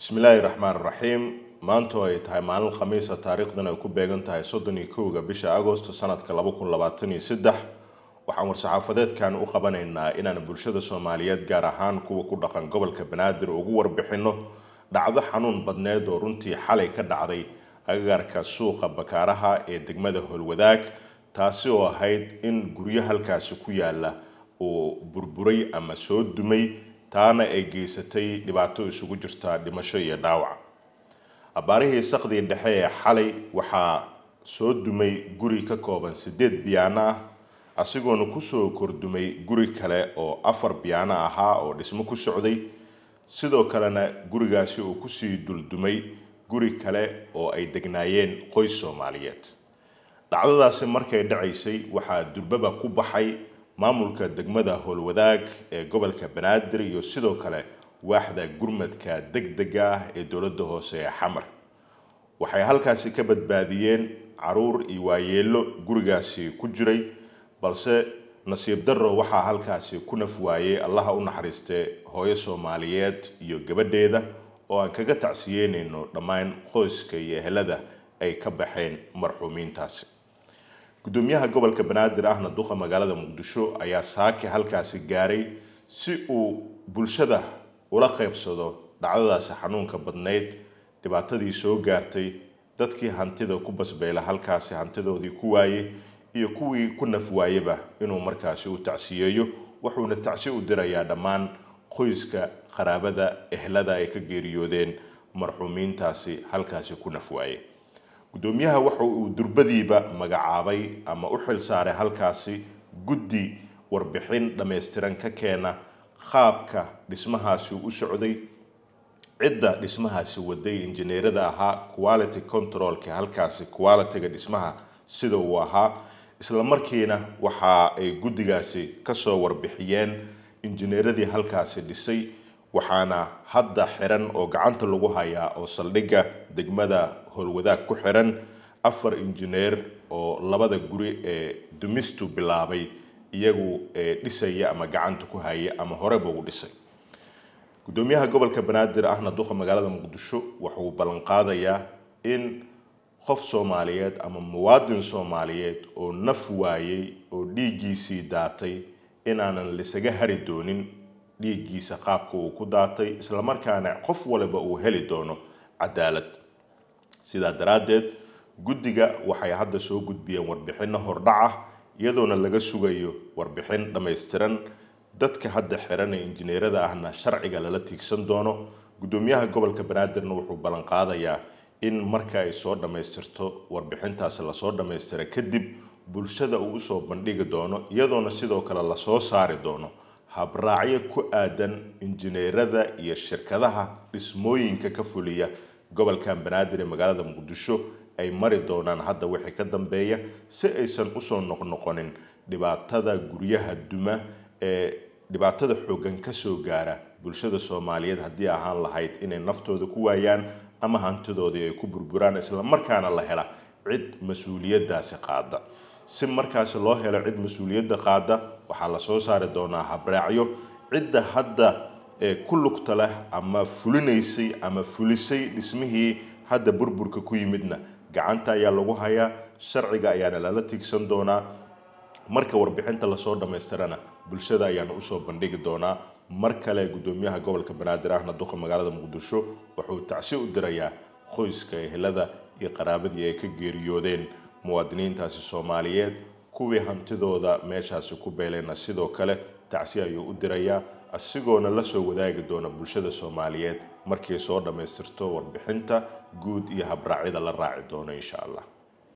bismillaahi raxmaan raxiim maanto ay tahay maalin khamiisa taariikhdan ay ku beegan tahay soddon iyo kowga bisha agosto sanadka laba kun labaatan iyo saddex waxaan war-saxaafadeedkan u qabanaynaa inaan bulshada soomaaliyeed gaar ahaan kuwa ku dhaqan gobolka banaadir ugu warbixinno dhacdo xanuun badneed oo runtii xalay ka dhacday agagaarka suuqa bakaaraha ee degmada howlwadaag taasi oo ahayd in guryo halkaasi ku yaala uu burburay ama soo dumay taana ay geysatay dhibaato isugu jirta dhimasho iyo dhaawac abaarihii saqdii dhexe ee xalay waxaa soo dumay guri ka kooban siddeed biyaano ah asigoona kusoo kordumay guri kale oo afar biyaano ahaa oo dhismo ku socday sidoo kalena gurigaasi uu kusii duldumay guri kale oo ay degnaayeen qoys soomaaliyeed dhacdadaasi markay dhacaysay waxaa durbaba ku baxay maamulka degmada howlwadaag ee gobolka banaadir iyo sidoo kale waaxda gurmadka deg dega ah ee dowladda hoose ee xamar waxay halkaasi ka badbaadiyeen caruur iyo waayeello gurigaasi ku jiray balse nasiib darro waxaa halkaasi ku naf waayey allaha u naxariistay hooyo soomaaliyeed iyo gabadheeda oo aan kaga tacsiyeynayno dhammaan qoyska iyo ehelada ay ka baxeen marxuumiintaasi gudoomiyaha gobolka banaadir ahna duqa magaalada muqdisho ayaa saake halkaasi gaaray si uu bulshada ula qaybsado dhacdadaasi xanuunka badnayd dhibaatadii soo gaartay dadkii hantida ku basbeela halkaasi hantidoodii ku waayey iyo kuwii ku naf waayeba inuu markaasi u tacsiyeeyo wuxuuna tacsi u dirayaa dhammaan qoyska qaraabada ehlada ay ka geeriyoodeen marxuumiintaasi halkaasi ku naf waaye gudoomiyaha waxa uu durbadiiba magacaabay ama u xilsaaray halkaasi guddi warbixin dhammaystiran ka keena qaabka dhismahaasi u socday cidda dhismahaasi waday injineerada ahaa quality controlka halkaasi qualityga dhismaha sida uu ahaa islamarkiina waxa ay guddigaasi kasoo warbixiyeen injineeradii halkaasi dhisay waxaana hadda xiran oo gacanta lagu hayaa oo saldhigga degmada howlwadaag ku xiran afar injineer oo labada guri ee dumistu bilaabay iyagu dhisaya ama gacanta ku haya ama horeba ugu dhisay gudoomiyaha gobolka banaadir ahna duqa magaalada muqdisho wuxuu ballan qaadayaa in qof soomaaliyeed ama muwaadin soomaaliyeed oo naf waayey oo dhiiggiisii daatay inaanan laisaga hari doonin dhiiggiisa qaabka uu ku daatay islamarkaana qof waliba uu heli doono cadaalad sidaa daraaddeed guddiga waxay hadda soo gudbiyeen warbixinno hordhaca ah, iyadoona laga sugayo warbixin dhammaystiran dadka hadda xiran ee injineerada ahna sharciga lala tiigsan doono guddoomiyaha gobolka banaadirna wuxuu ballanqaadayaa in marka ay soo dhammaystirto warbixintaasi lasoo dhammaystira kadib bulshada uu usoo bandhigi doono iyadoona sidoo kale lasoo saari doono habraacyo ku aadan injineerada iyo shirkadaha dhismooyinka ka fuliya gobolkan banaadir ee magaalada muqdisho ay mari doonaan hadda wixii ka dambeeya si aysan usoo noqnoqonin dhibaatada guryaha duma ee dhibaatada xooggan ka soo gaara bulshada soomaaliyeed haddii ahaan lahayd inay naftooda ku waayaan ama hantidoodii ay ku burburaan islamarkaana la hela cid mas uuliyaddaasi qaada si markaasi loo helo cid mas-uuliyadda qaada waxaa la soo saari doonaa habraacyo cidda hadda ee ku lugta leh ama fulinaysay ama fulisay dhismihii hadda burburka ku yimidna gacanta ayaa lagu hayaa sharciga ayaana lala tiigsan doonaa marka warbixinta lasoo dhammaystirana bulshada ayaana usoo bandhigi doonaa mar kale guddoomiyaha gobolka banaadir ahna duqa magaalada muqdisho wuxuu tacsi u dirayaa qoyska ehelada iyo qaraabadii ay ka geeriyoodeen muwaadiniintaasi soomaaliyeed kuwii hantidooda meeshaasi ku beelayna sidoo kale tacsi ayuu u dirayaa asigoona la soo wadaagi doona bulshada soomaaliyeed markay soo dhammaystirto warbixinta guud iyo habraacyada la raaci doono insha allah